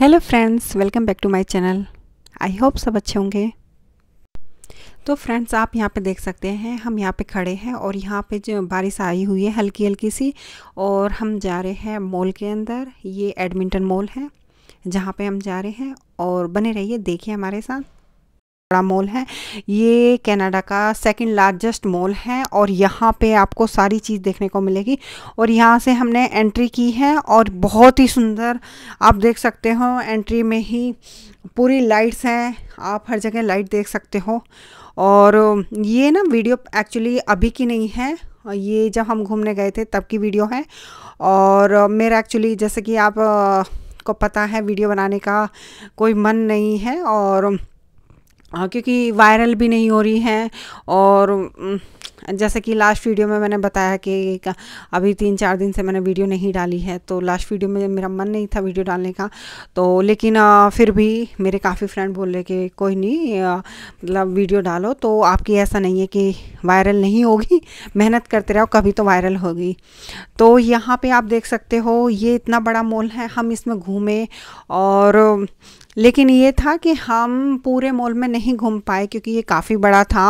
hello friends welcome back to my channel I hope सब अच्छे होंगे तो फ्रेंड्स आप यहाँ पे देख सकते हैं हम यहाँ पे खड़े हैं और यहाँ पे जो बारिश आई हुई है हल्की हल्की सी और हम जा रहे हैं मॉल के अंदर ये एडमिंटन मॉल है जहाँ पे हम जा रहे हैं और बने रहिए देखिए हमारे साथ बड़ा मॉल है ये कनाडा का सेकंड लार्जेस्ट मॉल है और यहाँ पे आपको सारी चीज़ देखने को मिलेगी और यहाँ से हमने एंट्री की है और बहुत ही सुंदर आप देख सकते हो एंट्री में ही पूरी लाइट्स हैं आप हर जगह लाइट देख सकते हो और ये ना वीडियो एक्चुअली अभी की नहीं है ये जब हम घूमने गए थे तब की वीडियो है और मेरा एक्चुअली जैसे कि आप को पता है वीडियो बनाने का कोई मन नहीं है और हाँ, क्योंकि वायरल भी नहीं हो रही हैं और जैसे कि लास्ट वीडियो में मैंने बताया कि अभी तीन चार दिन से मैंने वीडियो नहीं डाली है तो लास्ट वीडियो में मेरा मन नहीं था वीडियो डालने का तो लेकिन फिर भी मेरे काफ़ी फ्रेंड बोल रहे कि कोई नहीं मतलब वीडियो डालो तो आपकी ऐसा नहीं है कि वायरल नहीं होगी मेहनत करते रहो कभी तो वायरल होगी तो यहाँ पर आप देख सकते हो ये इतना बड़ा मॉल है हम इसमें घूमें और लेकिन ये था कि हम पूरे मॉल में नहीं घूम पाए क्योंकि ये काफ़ी बड़ा था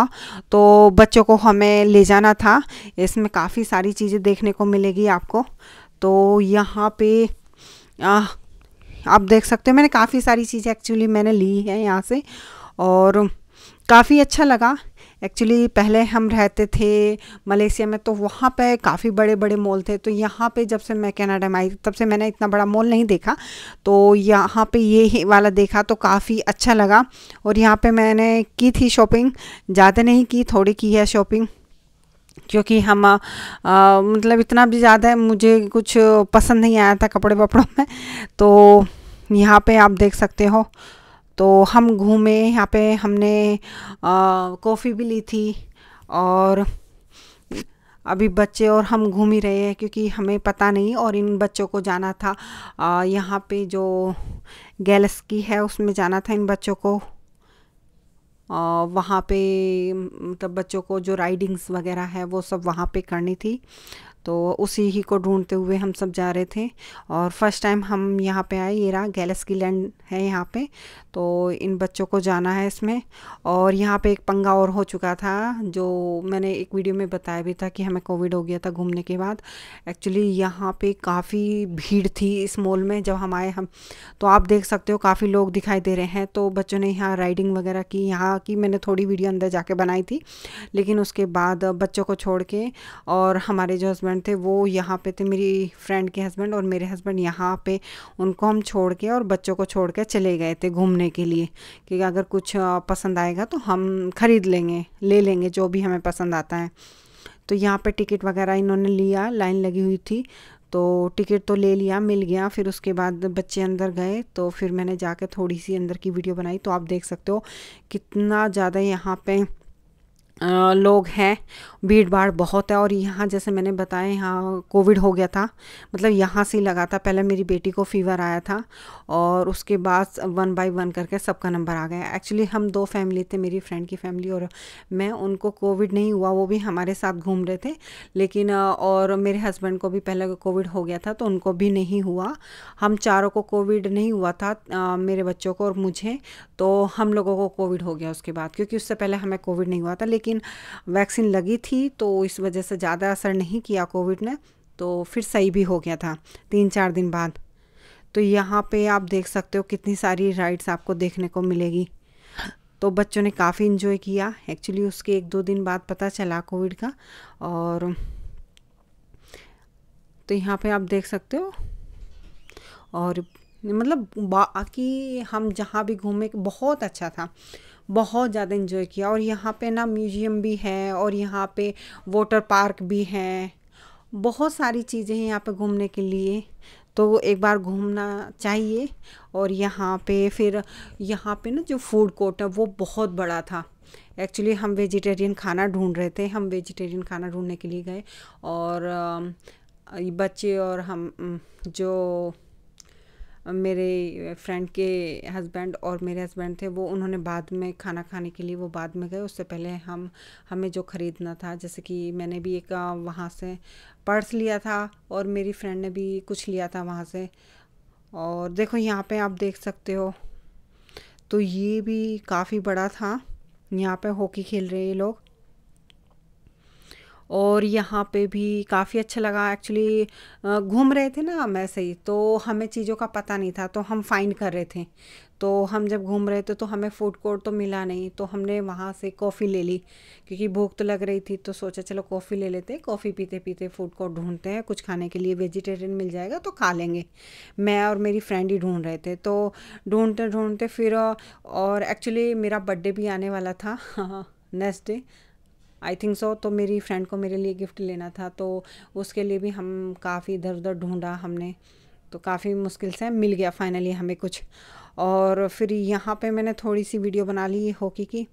तो बच्चों को हमें ले जाना था इसमें काफ़ी सारी चीज़ें देखने को मिलेगी आपको तो यहाँ पे आ, आप देख सकते हो मैंने काफ़ी सारी चीज़ें एक्चुअली मैंने ली है यहाँ से और काफ़ी अच्छा लगा एक्चुअली पहले हम रहते थे मलेशिया में तो वहाँ पे काफ़ी बड़े बड़े मॉल थे तो यहाँ पे जब से मैं कनाडा में आई तब से मैंने इतना बड़ा मॉल नहीं देखा तो यहाँ पे ये वाला देखा तो काफ़ी अच्छा लगा और यहाँ पे मैंने की थी शॉपिंग ज़्यादा नहीं की थोड़ी की है शॉपिंग क्योंकि हम आ, मतलब इतना भी ज़्यादा मुझे कुछ पसंद नहीं आया था कपड़े वपड़ों में तो यहाँ पर आप देख सकते हो तो हम घूमे यहाँ पे हमने कॉफ़ी भी ली थी और अभी बच्चे और हम घूम ही रहे हैं क्योंकि हमें पता नहीं और इन बच्चों को जाना था यहाँ पे जो गैलस की है उसमें जाना था इन बच्चों को वहाँ पे मतलब बच्चों को जो राइडिंग्स वगैरह है वो सब वहाँ पे करनी थी तो उसी ही को ढूंढते हुए हम सब जा रहे थे और फर्स्ट टाइम हम यहाँ पे आए ये रहा गैलस की लैंड है यहाँ पे तो इन बच्चों को जाना है इसमें और यहाँ पे एक पंगा और हो चुका था जो मैंने एक वीडियो में बताया भी था कि हमें कोविड हो गया था घूमने के बाद एक्चुअली यहाँ पे काफ़ी भीड़ थी इस मॉल में जब हम आए हम तो आप देख सकते हो काफ़ी लोग दिखाई दे रहे हैं तो बच्चों ने यहाँ राइडिंग वगैरह की यहाँ की मैंने थोड़ी वीडियो अंदर जाके बनाई थी लेकिन उसके बाद बच्चों को छोड़ के और हमारे जो हस्बैंड हस्बैंड थे वो यहाँ पे थे मेरी फ्रेंड के हस्बैंड और मेरे हस्बैंड यहाँ पे उनको हम छोड़ के और बच्चों को छोड़ के चले गए थे घूमने के लिए कि अगर कुछ पसंद आएगा तो हम ख़रीद लेंगे ले लेंगे जो भी हमें पसंद आता है तो यहाँ पे टिकट वगैरह इन्होंने लिया लाइन लगी हुई थी तो टिकट तो ले लिया मिल गया फिर उसके बाद बच्चे अंदर गए तो फिर मैंने जाके थोड़ी सी अंदर की वीडियो बनाई तो आप देख सकते हो कितना ज़्यादा यहाँ पे लोग हैं भीड़ भाड़ बहुत है और यहाँ जैसे मैंने बताया यहाँ कोविड हो गया था मतलब यहाँ से ही लगा था पहले मेरी बेटी को फीवर आया था और उसके बाद वन बाय वन करके सबका नंबर आ गया एक्चुअली हम दो फैमिली थे मेरी फ्रेंड की फैमिली और मैं उनको कोविड नहीं हुआ वो भी हमारे साथ घूम रहे थे लेकिन और मेरे हस्बैंड को भी पहले कोविड हो गया था तो उनको भी नहीं हुआ हम चारों को कोविड नहीं हुआ था मेरे बच्चों को और मुझे तो हम लोगों को कोविड हो गया उसके बाद क्योंकि उससे पहले हमें कोविड नहीं हुआ था लेकिन लेकिन वैक्सीन लगी थी तो इस वजह से ज़्यादा असर नहीं किया कोविड ने तो फिर सही भी हो गया था तीन चार दिन बाद तो यहाँ पे आप देख सकते हो कितनी सारी राइड्स आपको देखने को मिलेगी तो बच्चों ने काफ़ी इन्जॉय किया एक्चुअली उसके एक दो दिन बाद पता चला कोविड का और तो यहाँ पे आप देख सकते हो और मतलब बाकी हम जहाँ भी घूमे बहुत अच्छा था बहुत ज़्यादा इन्जॉय किया और यहाँ पे ना म्यूजियम भी है और यहाँ पे वाटर पार्क भी है बहुत सारी चीज़ें हैं यहाँ पे घूमने के लिए तो एक बार घूमना चाहिए और यहाँ पे फिर यहाँ पे ना जो फूड कोर्ट है वो बहुत बड़ा था एक्चुअली हम वेजिटेरियन खाना ढूंढ रहे थे हम वेजिटेरियन खाना ढूंढने के लिए गए और बच्चे और हम जो मेरे फ्रेंड के हस्बैंड और मेरे हस्बैंड थे वो उन्होंने बाद में खाना खाने के लिए वो बाद में गए उससे पहले हम हमें जो ख़रीदना था जैसे कि मैंने भी एक वहाँ से पर्स लिया था और मेरी फ्रेंड ने भी कुछ लिया था वहाँ से और देखो यहाँ पे आप देख सकते हो तो ये भी काफ़ी बड़ा था यहाँ पे हॉकी खेल रहे ये लोग और यहाँ पे भी काफ़ी अच्छा लगा एक्चुअली घूम रहे थे ना हम ऐसे ही तो हमें चीज़ों का पता नहीं था तो हम फाइंड कर रहे थे तो हम जब घूम रहे थे तो हमें फूड कोर्ट तो मिला नहीं तो हमने वहाँ से कॉफ़ी ले ली क्योंकि भूख तो लग रही थी तो सोचा चलो कॉफ़ी ले लेते हैं कॉफ़ी पीते पीते फूड कोर्ट ढूंढते हैं कुछ खाने के लिए वेजिटेरियन मिल जाएगा तो खा लेंगे मैं और मेरी फ्रेंड ही ढूंढ रहे थे तो ढूंढते ढूंढते फिर और एक्चुअली मेरा बर्थडे भी आने वाला था next day I think so तो मेरी फ्रेंड को मेरे लिए गिफ्ट लेना था तो उसके लिए भी हम काफ़ी इधर उधर ढूंढा हमने तो काफ़ी मुश्किल से मिल गया फाइनली हमें कुछ और फिर यहाँ पे मैंने थोड़ी सी वीडियो बना ली हॉकी की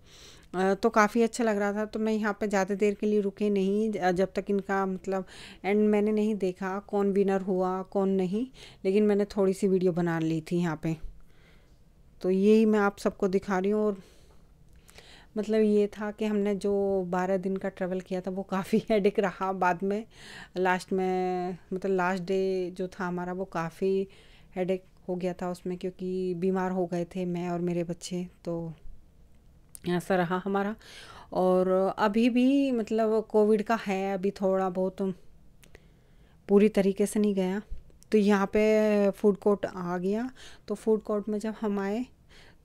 तो काफ़ी अच्छा लग रहा था तो मैं यहाँ पे ज़्यादा देर के लिए रुके नहीं जब तक इनका मतलब एंड मैंने नहीं देखा कौन विनर हुआ कौन नहीं लेकिन मैंने थोड़ी सी वीडियो बना ली थी यहाँ पे तो यही मैं आप सबको दिखा रही हूँ और मतलब ये था कि हमने जो बारह दिन का ट्रैवल किया था वो काफ़ी हेडिक रहा बाद में लास्ट में मतलब लास्ट डे जो था हमारा वो काफ़ी हेडिक हो गया था उसमें क्योंकि बीमार हो गए थे मैं और मेरे बच्चे तो ऐसा रहा हमारा और अभी भी मतलब कोविड का है अभी थोड़ा बहुत पूरी तरीके से नहीं गया तो यहाँ पे फूड कोर्ट आ गया तो फूड कोर्ट में जब हम आए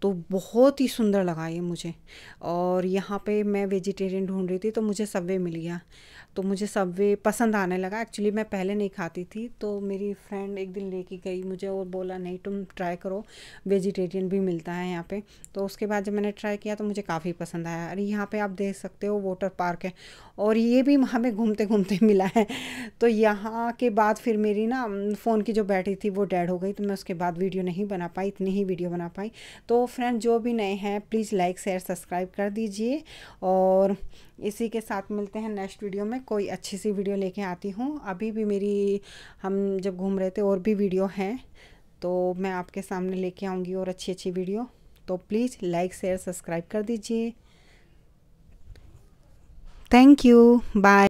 तो बहुत ही सुंदर लगा ये मुझे और यहाँ पे मैं वेजिटेरियन ढूंढ रही थी तो मुझे सब्वे मिल गया तो मुझे सब्वे पसंद आने लगा एक्चुअली मैं पहले नहीं खाती थी तो मेरी फ्रेंड एक दिन लेके गई मुझे और बोला नहीं तुम ट्राई करो वेजिटेरियन भी मिलता है यहाँ पे तो उसके बाद जब मैंने ट्राई किया तो मुझे काफ़ी पसंद आया अरे यहाँ पे आप देख सकते हो वाटर पार्क है और ये भी हमें घूमते घूमते मिला है तो यहाँ के बाद फिर मेरी ना फ़ोन की जो बैटरी थी वो डेड हो गई तो मैं उसके बाद वीडियो नहीं बना पाई इतनी ही वीडियो बना पाई तो फ्रेंड जो भी नए हैं प्लीज़ लाइक शेयर सब्सक्राइब कर दीजिए और इसी के साथ मिलते हैं नेक्स्ट वीडियो में कोई अच्छी सी वीडियो लेके आती हूँ अभी भी मेरी हम जब घूम रहे थे और भी वीडियो हैं तो मैं आपके सामने लेके आऊँगी और अच्छी अच्छी वीडियो तो प्लीज़ लाइक शेयर सब्सक्राइब कर दीजिए थैंक यू बाय